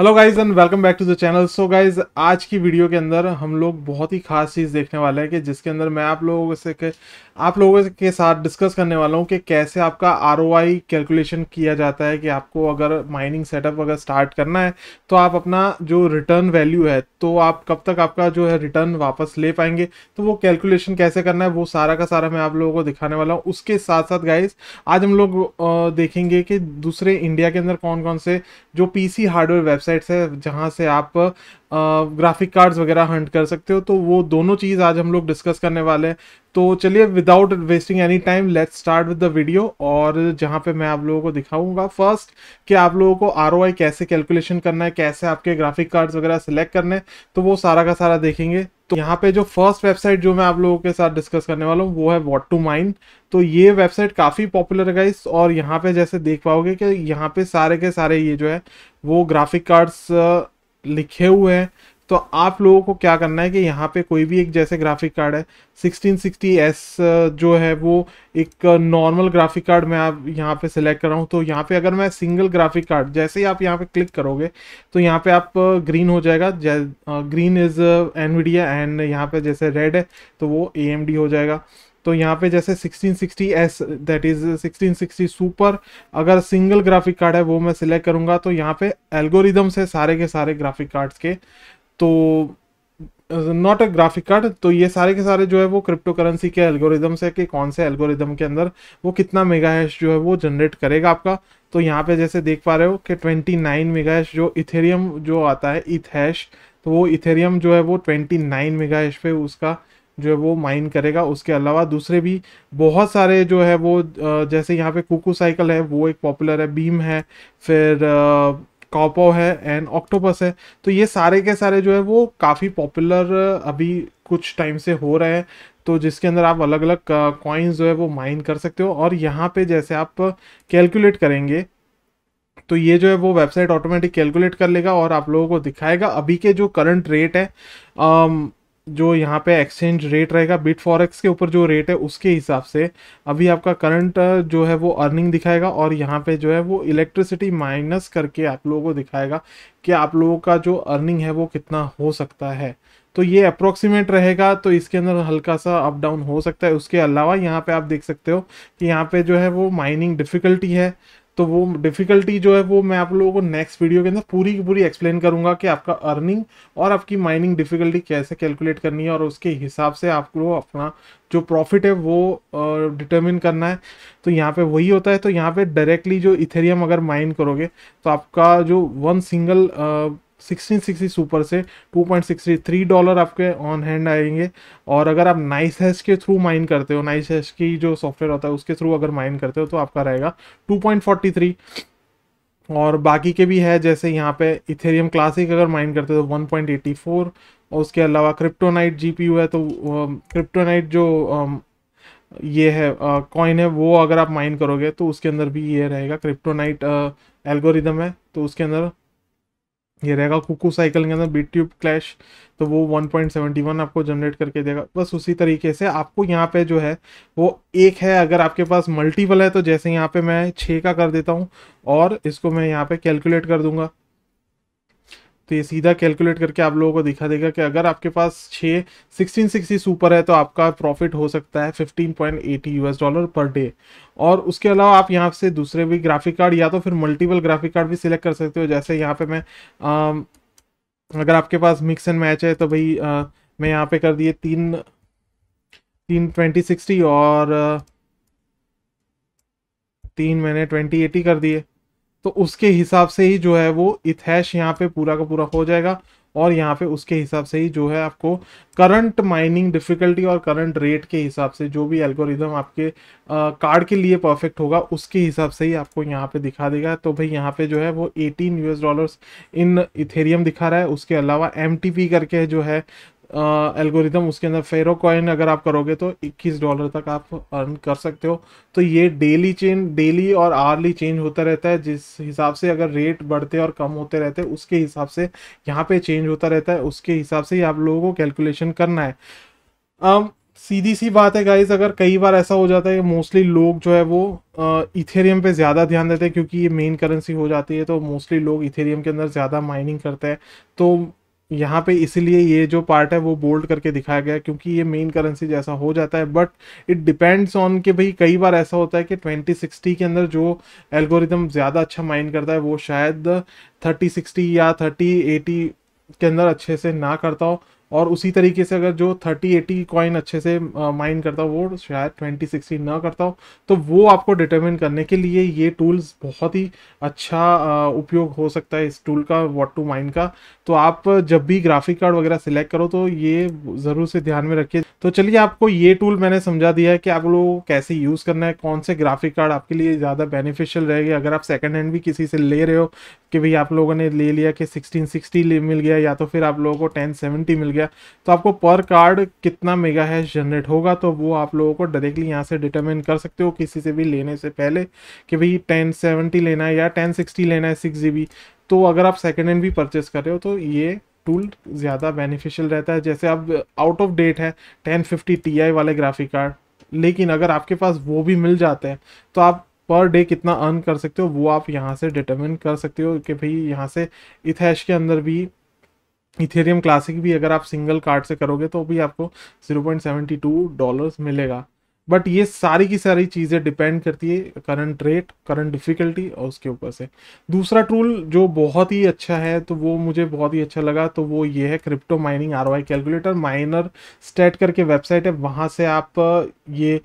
hello guys and welcome back to the channel so guys आज की video के अंदर हम लोग बहुत ही खास चीज़ देखने वाले हैं कि जिसके अंदर मैं आप लोगों से के, आप लोगों के साथ डिस्कस करने वाला हूं कि कैसे आपका आर कैलकुलेशन किया जाता है कि आपको अगर माइनिंग सेटअप अगर स्टार्ट करना है तो आप अपना जो रिटर्न वैल्यू है तो आप कब तक आपका जो है रिटर्न वापस ले पाएंगे तो वो कैलकुलेशन कैसे करना है वो सारा का सारा मैं आप लोगों को दिखाने वाला हूँ उसके साथ साथ गाइज आज हम लोग देखेंगे कि दूसरे इंडिया के अंदर कौन कौन से जो पी हार्डवेयर वेबसाइट वेबसाइट्स है जहाँ से आप ग्राफिक कार्ड्स वगैरह हंट कर सकते हो तो वो दोनों चीज़ आज हम लोग डिस्कस करने वाले हैं तो चलिए without wasting any time let's start with the video और जहाँ पे मैं आप लोगों को दिखाऊंगा फर्स्ट कि आप लोगों को आर कैसे कैलकुलेशन करना है कैसे आपके ग्राफिक कार्ड्स वगैरह सेलेक्ट करने तो वो सारा का सारा देखेंगे तो यहाँ पे जो फर्स्ट वेबसाइट जो मैं आप लोगों के साथ डिस्कस करने वाला हूँ वो है वॉट टू माइन तो ये वेबसाइट काफ़ी पॉपुलर है गाइस और यहाँ पे जैसे देख पाओगे कि यहाँ पे सारे के सारे ये जो है वो ग्राफिक कार्ड्स लिखे हुए हैं तो आप लोगों को क्या करना है कि यहाँ पे कोई भी एक जैसे ग्राफिक कार्ड है 1660S जो है वो एक नॉर्मल ग्राफिक कार्ड मैं आप यहाँ पे सिलेक्ट कर रहा हूँ तो यहाँ पे अगर मैं सिंगल ग्राफिक कार्ड जैसे ही आप यहाँ पे क्लिक करोगे तो यहाँ पे आप ग्रीन हो जाएगा ग्रीन इज़ एन एंड यहाँ पे जैसे रेड है तो वो ए हो जाएगा तो यहाँ पे जैसे 1660S दैट इज़ 1660 सुपर अगर सिंगल ग्राफिक कार्ड है वो मैं सिलेक्ट करूँगा तो यहाँ पे एल्गोरिदम्स है सारे के सारे ग्राफिक कार्ड्स के तो नॉट अ ग्राफिक कार्ड तो ये सारे के सारे जो है वो क्रिप्टो करेंसी के एल्गोरिदम से कि कौन से एल्गोरिदम के अंदर वो कितना मेगा हैश जो है वो जनरेट करेगा आपका तो यहाँ पे जैसे देख पा रहे हो कि 29 मेगा हैश जो इथेरियम जो आता है इथ हैश तो वो इथेरियम जो है वो 29 मेगा हैश पे उसका जो है वो माइन करेगा उसके अलावा दूसरे भी बहुत सारे जो है वो uh, जैसे यहाँ पे कुकू साइकिल है वो एक पॉपुलर है बीम है फिर uh, कॉपो है एंड ऑक्टोपस है तो ये सारे के सारे जो है वो काफ़ी पॉपुलर अभी कुछ टाइम से हो रहे हैं तो जिसके अंदर आप अलग अलग कॉइन्स जो है वो माइन कर सकते हो और यहाँ पे जैसे आप कैलकुलेट करेंगे तो ये जो है वो वेबसाइट ऑटोमेटिक कैलकुलेट कर लेगा और आप लोगों को दिखाएगा अभी के जो करंट रेट है जो यहाँ पे एक्सचेंज रेट रहेगा बिट फॉरेक्स के ऊपर जो रेट है उसके हिसाब से अभी आपका करंट जो है वो अर्निंग दिखाएगा और यहाँ पे जो है वो इलेक्ट्रिसिटी माइनस करके आप लोगों को दिखाएगा कि आप लोगों का जो अर्निंग है वो कितना हो सकता है तो ये अप्रोक्सीमेट रहेगा तो इसके अंदर हल्का सा अप डाउन हो सकता है उसके अलावा यहाँ पे आप देख सकते हो कि यहाँ पे जो है वो माइनिंग डिफ़िकल्टी है तो वो डिफ़िकल्टी जो है वो मैं आप लोगों को नेक्स्ट वीडियो के अंदर पूरी की पूरी एक्सप्लेन करूंगा कि आपका अर्निंग और आपकी माइनिंग डिफ़िकल्टी कैसे कैलकुलेट करनी है और उसके हिसाब से आपको अपना जो प्रॉफिट है वो डिटरमिन करना है तो यहाँ पे वही होता है तो यहाँ पे डायरेक्टली जो इथेरियम अगर माइन करोगे तो आपका जो वन सिंगल 1660 सुपर से 2.63 डॉलर आपके ऑन हैंड आएंगे और अगर आप नाइस हैश के थ्रू माइन करते हो नाइस हैश की जो सॉफ्टवेयर होता है उसके थ्रू अगर माइन करते हो तो आपका रहेगा 2.43 और बाकी के भी है जैसे यहाँ पे इथेरियम क्लासिक अगर माइन करते हो तो 1.84 और उसके अलावा क्रिप्टोनाइट जीपीयू है तो क्रिप्टोनाइट जो ये है कॉइन है वो अगर आप माइन करोगे तो उसके अंदर भी ये रहेगा क्रिप्टोनाइट एल्गोरिदम है तो उसके अंदर ये रहेगा कुकू साइकिल के अंदर बी ट्यूब क्लैश तो वो 1.71 आपको जनरेट करके देगा बस उसी तरीके से आपको यहाँ पे जो है वो एक है अगर आपके पास मल्टीपल है तो जैसे यहाँ पे मैं छः का कर देता हूँ और इसको मैं यहाँ पे कैलकुलेट कर दूंगा तो ये सीधा कैलकुलेट करके आप लोगों को दिखा देगा कि अगर आपके पास छः सिक्सटीन सिक्सटी सुपर है तो आपका प्रॉफिट हो सकता है fifteen point eighty US dollar per day और उसके अलावा आप यहाँ से दूसरे भी ग्राफिक कार्ड या तो फिर मल्टीपल ग्राफिक कार्ड भी सिलेक्ट कर सकते हो जैसे यहाँ पे मैं आ, अगर आपके पास मिक्स एंड मैच है तो भाई आ, मैं यहाँ पे कर दिए तीन तीन ट्वेंटी सिक्सटी और तीन मैंने ट्वेंटी एटी कर दिए तो उसके हिसाब से ही जो है वो इथैश यहाँ पे पूरा का पूरा हो जाएगा और यहाँ पे उसके हिसाब से ही जो है आपको करंट माइनिंग डिफिकल्टी और करंट रेट के हिसाब से जो भी एल्गोरिदम आपके कार्ड के लिए परफेक्ट होगा उसके हिसाब से ही आपको यहाँ पे दिखा देगा तो भाई यहाँ पे जो है वो 18 यूएस डॉलर्स इन इथेरियम दिखा रहा है उसके अलावा एम करके जो है एल्गोरिदम उसके अंदर फेरो कॉइन अगर आप करोगे तो 21 डॉलर तक आप अर्न कर सकते हो तो ये डेली चेंज डेली और आरली चेंज होता रहता है जिस हिसाब से अगर रेट बढ़ते और कम होते रहते हैं उसके हिसाब से यहाँ पे चेंज होता रहता है उसके हिसाब से ही आप लोगों को कैलकुलेशन करना है um, सीधी सी बात है गाइज अगर कई बार ऐसा हो जाता है कि मोस्टली लोग जो है वो इथेरियम पे ज़्यादा ध्यान देते हैं क्योंकि ये मेन करेंसी हो जाती है तो मोस्टली लोग इथेरियम के अंदर ज़्यादा माइनिंग करते हैं तो यहाँ पे इसीलिए ये जो पार्ट है वो बोल्ड करके दिखाया गया क्योंकि ये मेन करेंसी जैसा हो जाता है बट इट डिपेंड्स ऑन कि भाई कई बार ऐसा होता है कि 2060 के अंदर जो एल्गोरिदम ज़्यादा अच्छा माइंड करता है वो शायद 3060 या 3080 के अंदर अच्छे से ना करता हो और उसी तरीके से अगर जो थर्टी एटी कॉइन अच्छे से माइन करता हो वो शायद ट्वेंटी सिक्सटी ना करता हो तो वो आपको डिटरमिन करने के लिए ये टूल्स बहुत ही अच्छा उपयोग हो सकता है इस टूल का वॉट टू माइन का तो आप जब भी ग्राफिक कार्ड वगैरह सिलेक्ट करो तो ये ज़रूर से ध्यान में रखिए तो चलिए आपको ये टूल मैंने समझा दिया है कि आप लोगों को कैसे यूज़ करना है कौन से ग्राफिक कार्ड आपके लिए ज़्यादा बेनिफिशियल रहेगी अगर आप सेकेंड हैंड भी किसी से ले रहे हो कि भाई आप लोगों ने ले लिया कि सिक्सटीन सिक्सटी मिल गया या तो फिर आप लोगों को टेन सेवेंटी मिल गया गया तो आपको पर कार्ड कितना मेगा हैश जनरेट होगा तो वो आप लोगों को डायरेक्टली यहाँ से डिटरमिन कर सकते हो किसी से भी लेने से पहले कि भाई टेन सेवेंटी लेना है या टेन सिक्सटी लेना है सिक्स जी तो अगर आप सेकेंड हैंड भी परचेस कर रहे हो तो ये टूल ज़्यादा बेनिफिशियल रहता है जैसे अब आउट ऑफ डेट है टेन फिफ्टी टी आई वाले ग्राफिक कार्ड लेकिन अगर आपके पास वो भी मिल जाते हैं तो आप पर डे कितना अर्न कर सकते हो वो आप यहाँ से डिटरमिन कर सकते हो कि भाई यहाँ से इथैश के अंदर भी इथेरियम क्लासिक भी अगर आप सिंगल कार्ड से करोगे तो भी आपको 0.72 डॉलर्स मिलेगा बट ये सारी की सारी चीज़ें डिपेंड करती है करंट रेट करंट डिफ़िकल्टी और उसके ऊपर से दूसरा टूल जो बहुत ही अच्छा है तो वो मुझे बहुत ही अच्छा लगा तो वो ये है crypto mining or calculator miner stat करके वेबसाइट है वहाँ से आप ये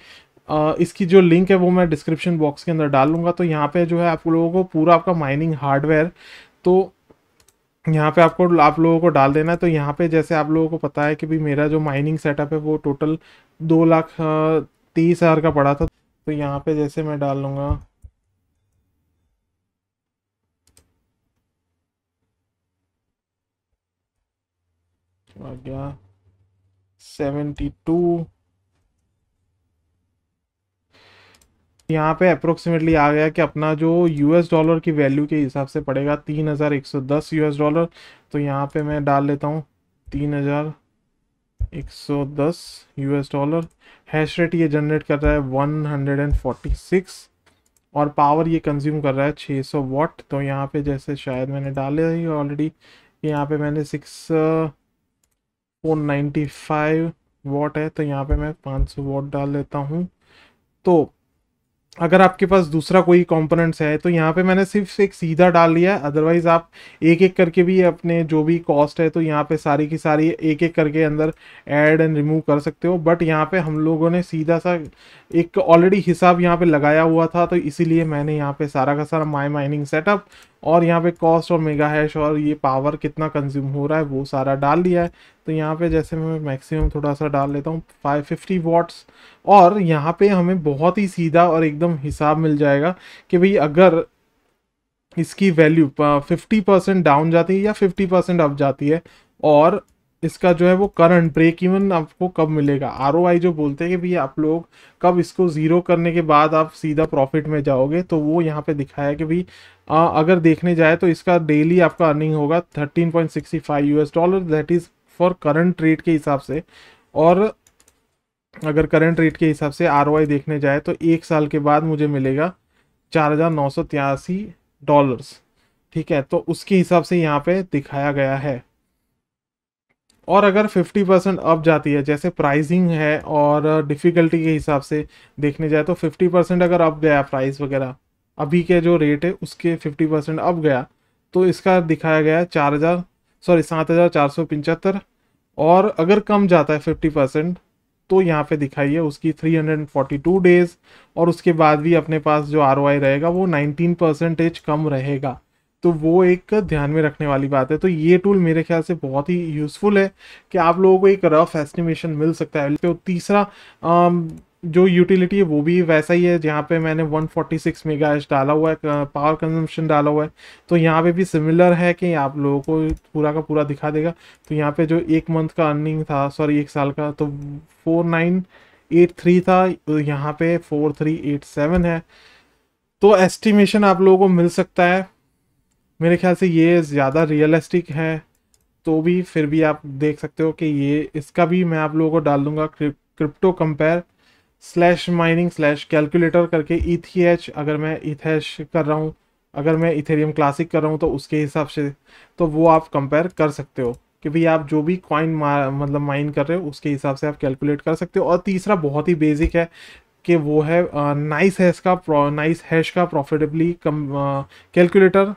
इसकी जो लिंक है वो मैं डिस्क्रिप्शन बॉक्स के अंदर डाल लूँगा तो यहाँ पे जो है आप लोगों को पूरा आपका माइनिंग हार्डवेयर तो यहाँ पे आपको आप लोगों को डाल देना है तो यहाँ पे जैसे आप लोगों को पता है कि भाई मेरा जो माइनिंग सेटअप है वो टोटल दो लाख तीस हज़ार का पड़ा था तो यहाँ पे जैसे मैं डाल लूँगा आ गया सेवेंटी टू यहाँ पे अप्रोक्सीमेटली आ गया कि अपना जो यूएस डॉलर की वैल्यू के हिसाब से पड़ेगा तीन हज़ार एक सौ दस यूएस डॉलर तो यहाँ पे मैं डाल लेता हूँ तीन हज़ार एक सौ दस यूएस डॉलर हैश रेट ये जनरेट कर रहा है one hundred and forty six और पावर ये कंज्यूम कर रहा है छः सौ वॉट तो यहाँ पे जैसे शायद मैंने डाले ही ऑलरेडी यहाँ पे मैंने six four ninety five watt है तो यहाँ पे मैं पाँच सौ वॉट डाल लेता हूँ तो अगर आपके पास दूसरा कोई कंपोनेंट्स है तो यहाँ पे मैंने सिर्फ एक सीधा डाल लिया है अदरवाइज़ आप एक एक करके भी अपने जो भी कॉस्ट है तो यहाँ पे सारी की सारी एक एक करके अंदर ऐड एंड रिमूव कर सकते हो बट यहाँ पे हम लोगों ने सीधा सा एक ऑलरेडी हिसाब यहाँ पे लगाया हुआ था तो इसीलिए मैंने यहाँ पे सारा का सारा माई माइनिंग सेटअप और यहाँ पे कॉस्ट और मेगा हैश और ये पावर कितना कंज्यूम हो रहा है वो सारा डाल दिया है तो यहाँ पे जैसे मैं मैक्सिमम थोड़ा सा डाल लेता हूँ फाइव फिफ्टी वाट्स और यहाँ पे हमें बहुत ही सीधा और एकदम हिसाब मिल जाएगा कि भाई अगर इसकी वैल्यू फिफ्टी परसेंट डाउन जाती है या फिफ्टी परसेंट अप जाती है और इसका जो है वो करंट ब्रेक इवन आपको कब मिलेगा आर जो बोलते हैं कि भैया आप लोग कब इसको ज़ीरो करने के बाद आप सीधा प्रॉफिट में जाओगे तो वो यहाँ पे दिखाया कि भाई अगर देखने जाए तो इसका डेली आपका अर्निंग होगा 13.65 US dollar that is for current rate के हिसाब से और अगर करंट रेट के हिसाब से आर देखने जाए तो एक साल के बाद मुझे मिलेगा चार डॉलर्स ठीक है तो उसके हिसाब से यहाँ पर दिखाया गया है और अगर 50 परसेंट अप जाती है जैसे प्राइसिंग है और डिफ़िकल्टी के हिसाब से देखने जाए तो 50 परसेंट अगर अप गया प्राइस वगैरह अभी के जो रेट है उसके 50 परसेंट अप गया तो इसका दिखाया गया चार हज़ार सॉरी सात हज़ार चार सौ पचहत्तर और अगर कम जाता है 50 परसेंट तो यहाँ पे दिखाइए उसकी 342 डेज़ और उसके बाद भी अपने पास जो आर रहेगा वो नाइनटीन परसेंटेज कम रहेगा तो वो एक ध्यान में रखने वाली बात है तो ये टूल मेरे ख्याल से बहुत ही यूज़फुल है कि आप लोगों को एक रफ एस्टिमेशन मिल सकता है तो तीसरा जो यूटिलिटी है वो भी वैसा ही है जहाँ पे मैंने 146 फोर्टी सिक्स डाला हुआ है पावर कंजम्पशन डाला हुआ है तो यहाँ पे भी सिमिलर है कि आप लोगों को पूरा का पूरा दिखा देगा तो यहाँ पे जो एक मंथ का अर्निंग था सॉरी एक साल का तो फोर नाइन एट थ्री था यहाँ पे फोर थ्री एट सेवन है तो एस्टिमेशन आप लोगों को मिल सकता है मेरे ख्याल से ये ज़्यादा रियलिस्टिक है तो भी फिर भी आप देख सकते हो कि ये इसका भी मैं आप लोगों को डाल दूंगा crypto compare slash mining slash calculator करके इथीएच अगर मैं ईथेश कर रहा हूँ अगर मैं इथेरियम क्लासिक कर रहा हूँ तो उसके हिसाब से तो वो आप कंपेयर कर सकते हो कि भाई आप जो भी कॉइन मतलब माइन कर रहे हो उसके हिसाब से आप कैलकुलेट कर सकते हो और तीसरा बहुत ही बेसिक है कि वो है नाइस हैश का नाइस हैश का प्रॉफिटेबली कैलकुलेटर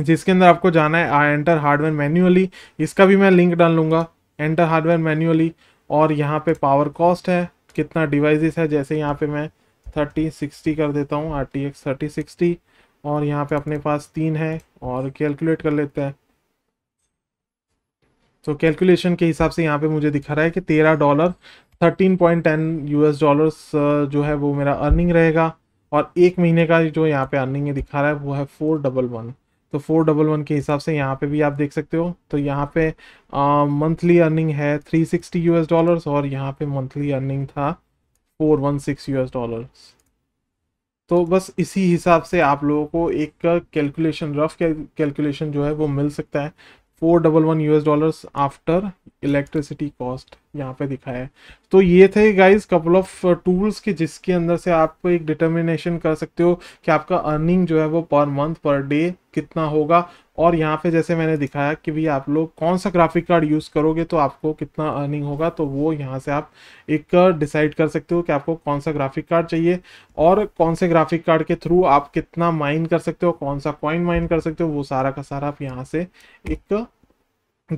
जिसके अंदर आपको जाना है आई एंटर हार्डवेयर मैन्युअली इसका भी मैं लिंक डाल लूँगा एंटर हार्डवेयर मैन्युअली और यहाँ पे पावर कॉस्ट है कितना डिवाइसेस है जैसे यहाँ पे मैं थर्टी सिक्सटी कर देता हूँ R T X thirty sixty और यहाँ पे अपने पास तीन है और कैलकुलेट कर लेते हैं तो कैलकुलेशन के हिसाब से यहाँ पे मुझे दिखा रहा है कि तेरह dollar thirteen point ten U S dollars जो है वो मेरा अर्निंग रहेगा और एक महीने का जो यहाँ पे अर्निंग दिखा रहा है वो है फोर डबल वन तो फोर डबल वन के हिसाब से यहाँ पे भी आप देख सकते हो तो यहाँ पे मंथली अर्निंग है थ्री सिक्सटी यूएस डॉलर्स और यहाँ पे मंथली अर्निंग था four one six US dollars तो बस इसी हिसाब से आप लोगों को एक कैलकुलेशन रफ कैलकुलेशन जो है वो मिल सकता है four double one US dollars after electricity cost यहाँ पे दिखाया है तो ये थे गाइस कपल ऑफ टूल्स के जिसके अंदर से आपको एक डिटर्मिनेशन कर सकते हो कि आपका अर्निंग जो है वो पर मंथ पर डे कितना होगा और यहाँ पे जैसे मैंने दिखाया कि भी आप लोग कौन सा ग्राफिक कार्ड यूज़ करोगे तो आपको कितना अर्निंग होगा तो वो यहाँ से आप एक डिसाइड uh, कर सकते हो कि आपको कौन सा ग्राफिक कार्ड चाहिए और कौन से ग्राफिक कार्ड के थ्रू आप कितना माइन कर सकते हो कौन सा कॉइन माइन कर सकते हो वो सारा का सारा आप यहाँ से एक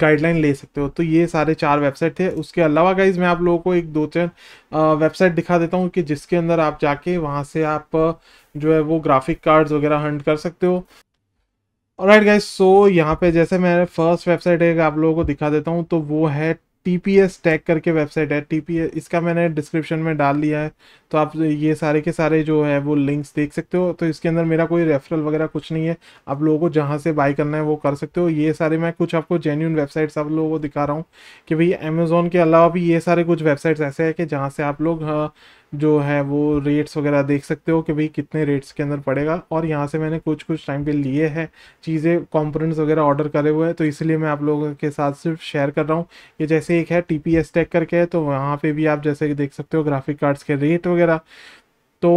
गाइडलाइन ले सकते हो तो ये सारे चार वेबसाइट थे उसके अलावा गाइज मैं आप लोगों को एक दो चार वेबसाइट दिखा देता हूँ कि जिसके अंदर आप जाके वहाँ से आप जो है वो ग्राफिक कार्ड्स वगैरह हंड कर सकते हो और राइट गाइज सो यहाँ पे जैसे मैं फर्स्ट वेबसाइट है आप लोगों को दिखा देता हूँ तो वो है टी पी एस टैग करके वेबसाइट है टी पी एस इसका मैंने डिस्क्रिप्शन में डाल लिया है तो आप ये सारे के सारे जो है वो लिंक्स देख सकते हो तो इसके अंदर मेरा कोई रेफरल वगैरह कुछ नहीं है आप लोगों को जहाँ से बाई करना है वो कर सकते हो ये सारे मैं कुछ आपको जेन्यून वेबसाइट्स आप लोगों को दिखा रहा हूँ कि भाई अमेज़ोन के अलावा भी ये सारे कुछ वेबसाइट्स ऐसे हैं कि जहाँ से आप लोग हाँ, जो है वो रेट्स वगैरह देख सकते हो कि भाई कितने रेट्स के अंदर पड़ेगा और यहाँ से मैंने कुछ कुछ टाइम पे लिए है चीज़ें कॉम्पोनेंट्स वगैरह ऑर्डर करे हुए हैं तो इसलिए मैं आप लोगों के साथ सिर्फ शेयर कर रहा हूँ ये जैसे एक है टी पी एस टेक करके तो वहाँ पर भी आप जैसे देख सकते हो ग्राफिक कार्ड्स के रेट वगैरह तो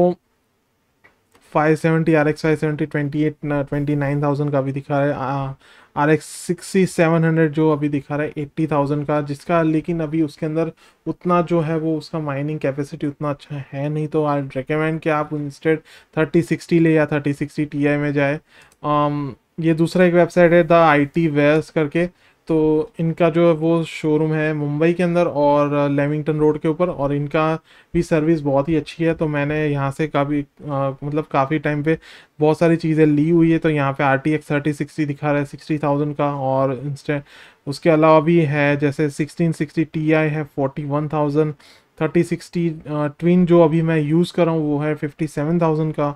five seventy R X five seventy twenty eight twenty nine thousand का भी दिखा रहा है R X sixty seven hundred जो अभी दिखा रहा है एट्टी थाउजेंड का जिसका लेकिन अभी उसके अंदर उतना जो है वो उसका माइनिंग कैपेसिटी उतना अच्छा है नहीं तो आई रिकमेंड कि आप इंस्टेड थर्टी सिक्सटी ले या थर्टी सिक्सटी टी आई में जाए um, ये दूसरा एक वेबसाइट है द आई टी वेयर्स करके तो इनका जो है वो शोरूम है मुंबई के अंदर और लेमिंगटन रोड के ऊपर और इनका भी सर्विस बहुत ही अच्छी है तो मैंने यहाँ से काफ़ी मतलब काफ़ी टाइम पे बहुत सारी चीज़ें ली हुई है तो यहाँ पे R T X thirty sixty दिखा रहा है सिक्सटी थाउजेंड का और इंस्टेंट उसके अलावा भी है जैसे सिक्सटीन सिक्सटी टी आई है forty one thousand thirty sixty twin जो अभी मैं यूज़ कर रहा हूँ वो है फिफ्टी सेवन थाउजेंड का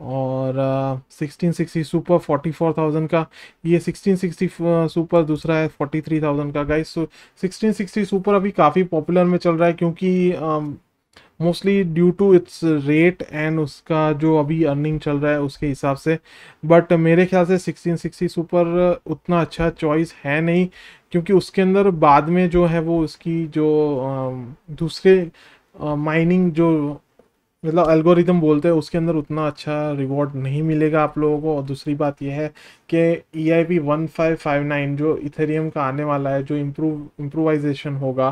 और sixteen sixty super forty four thousand का ये सिक्सटीन सिक्सटी सुपर दूसरा है फोर्टी थ्री थाउजेंड का गाइस सिक्सटीन सिक्सटी सुपर अभी काफ़ी पॉपुलर में चल रहा है क्योंकि mostly due to its rate and उसका जो अभी अर्निंग चल रहा है उसके हिसाब से बट मेरे ख्याल से सिक्सटीन सिक्सटी सुपर उतना अच्छा चॉइस है नहीं क्योंकि उसके अंदर बाद में जो है वो उसकी जो uh, दूसरे माइनिंग uh, जो मतलब एल्गोरिदम बोलते हैं उसके अंदर उतना अच्छा रिवॉर्ड नहीं मिलेगा आप लोगों को और दूसरी बात यह है के E I P one five five nine जो इथेरियम का आने वाला है जो इम्प्रूव इम्प्रूवाइजेशन होगा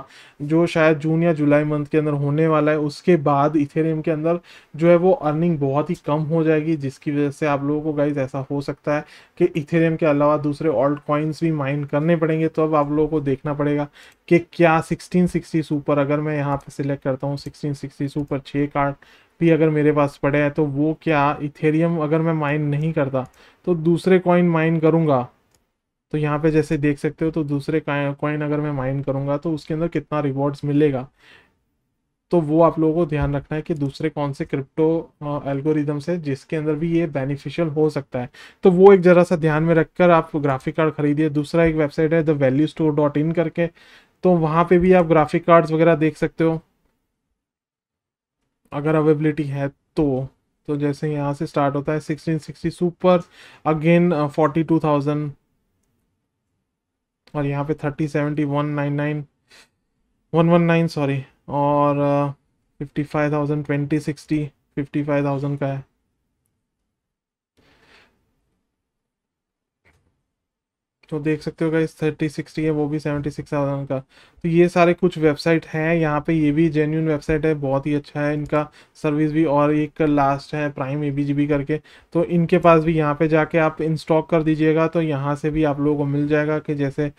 जो शायद जून या जुलाई मंथ के अंदर होने वाला है उसके बाद इथेरियम के अंदर जो है वो अर्निंग बहुत ही कम हो जाएगी जिसकी वजह से आप लोगों को गाइज ऐसा हो सकता है कि इथेरियम के अलावा दूसरे ऑल्ट कॉइन्स भी माइन करने पड़ेंगे तो अब आप लोगों को देखना पड़ेगा कि क्या सिक्सटीन सिक्सटी सुपर अगर मैं यहाँ पर सिलेक्ट करता हूँ सिक्सटीन सिक्सटी सुपर छः कार्ड भी अगर मेरे पास पड़े हैं तो वो क्या इथेरियम अगर मैं माइन नहीं करता तो दूसरे कॉइन माइन करूँगा तो यहाँ पे जैसे देख सकते हो तो दूसरे कॉइन अगर मैं माइन करूँगा तो उसके अंदर कितना रिवॉर्ड्स मिलेगा तो वो आप लोगों को ध्यान रखना है कि दूसरे कौन से क्रिप्टो एल्गोरिदम से जिसके अंदर भी ये बेनिफिशियल हो सकता है तो वो एक जरा सा ध्यान में रखकर आप ग्राफिक कार्ड खरीदिए दूसरा एक वेबसाइट है the value store dot in करके तो वहाँ पे भी आप ग्राफिक कार्ड्स वगैरह देख सकते हो अगर अवेबिलिटी है तो तो जैसे यहाँ से स्टार्ट होता है sixteen sixty super again forty two thousand और यहाँ पे thirty seventy one nine nine one one nine sorry और fifty five thousand twenty sixty fifty five thousand का है तो देख सकते हो गाइस थर्टी सिक्सटी है वो भी सेवेंटी सिक्स थाउजेंड का तो ये सारे कुछ वेबसाइट हैं यहाँ पे ये भी जेन्यून वेबसाइट है बहुत ही अच्छा है इनका सर्विस भी और एक लास्ट है प्राइम ए बी करके तो इनके पास भी यहाँ पे जाके आप इंस्टॉक कर दीजिएगा तो यहाँ से भी आप लोगों को मिल जाएगा कि जैसे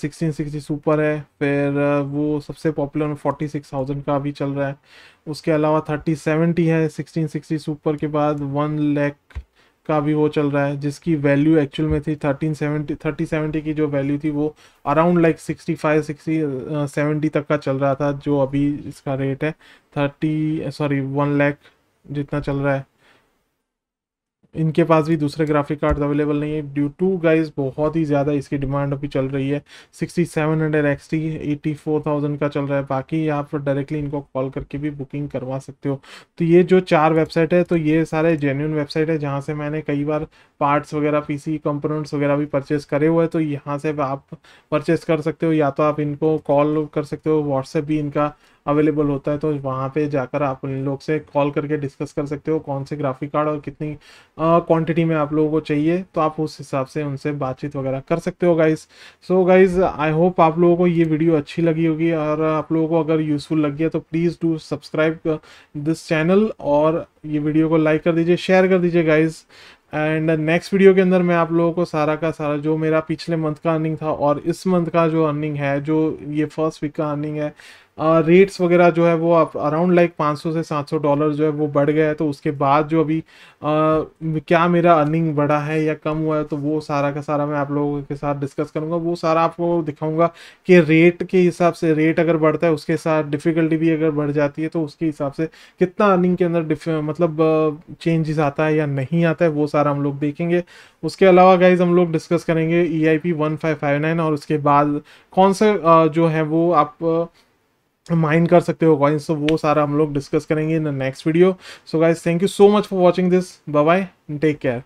सिक्सटीन सिक्सटी सुपर है फिर वो सबसे पॉपुलर फोर्टी सिक्स थाउजेंड का अभी चल रहा है उसके अलावा थर्टी सेवेंटी है सिक्सटीन सिक्सटी सुपर के बाद वन लैख का भी वो चल रहा है जिसकी वैल्यू एक्चुअल में थी थर्टीन सेवेंटी थर्टी सेवेंटी की जो वैल्यू थी वो around like sixty five sixty seventy तक का चल रहा था जो अभी इसका रेट है थर्टी सॉरी वन लैख जितना चल रहा है इनके पास भी दूसरे ग्राफिक कार्ड अवेलेबल नहीं है ड्यू टू गाइज बहुत ही ज़्यादा इसकी डिमांड अभी चल रही है sixty seven hundred X T eighty four thousand का चल रहा है बाकी आप डायरेक्टली इनको कॉल करके भी बुकिंग करवा सकते हो तो ये जो चार वेबसाइट है तो ये सारे जेन्यून वेबसाइट है जहाँ से मैंने कई बार पार्ट्स वगैरह पी सी कंपोनेंट्स वगैरह भी परचेज करे हुए हैं तो यहाँ से आप परचेस कर सकते हो या तो आप इनको कॉल कर सकते हो व्हाट्सएप भी इनका अवेलेबल होता है तो वहाँ पे जाकर आप उन लोग से कॉल करके डिस्कस कर सकते हो कौन से ग्राफिक कार्ड और कितनी क्वांटिटी में आप लोगों को चाहिए तो आप उस हिसाब से उनसे बातचीत वगैरह कर सकते हो guys so guys I hope आप लोगों को ये वीडियो अच्छी लगी होगी और आप लोगों को अगर यूज़फुल लग गया तो please do subscribe this channel और ये वीडियो को लाइक कर दीजिए शेयर कर दीजिए गाइज एंड नेक्स्ट वीडियो के अंदर मैं आप लोगों को सारा का सारा जो मेरा पिछले मंथ का अर्निंग था और इस मंथ का जो अर्निंग है जो ये फर्स्ट वीक का अर्निंग है रेट्स uh, वगैरह जो है वो अराउंड लाइक 500 से 700 डॉलर जो है वो बढ़ गया है तो उसके बाद जो अभी uh, क्या मेरा अर्निंग बढ़ा है या कम हुआ है तो वो सारा का सारा मैं आप लोगों के साथ डिस्कस करूंगा वो सारा आपको दिखाऊंगा कि रेट के हिसाब से रेट अगर बढ़ता है उसके साथ डिफ़िकल्टी भी अगर बढ़ जाती है तो उसके हिसाब से कितना अर्निंग के अंदर मतलब चेंजेस आता है या नहीं आता है वो सारा सारा हम लोग देखेंगे उसके अलावा गाइज हम लोग डिस्कस करेंगे E I P one five five nine और उसके बाद कौन से जो है वो आप माइंड कर सकते हो कॉइन्स तो वो सारा हम लोग डिस्कस करेंगे in the next video so guys thank you so much for watching this bye take care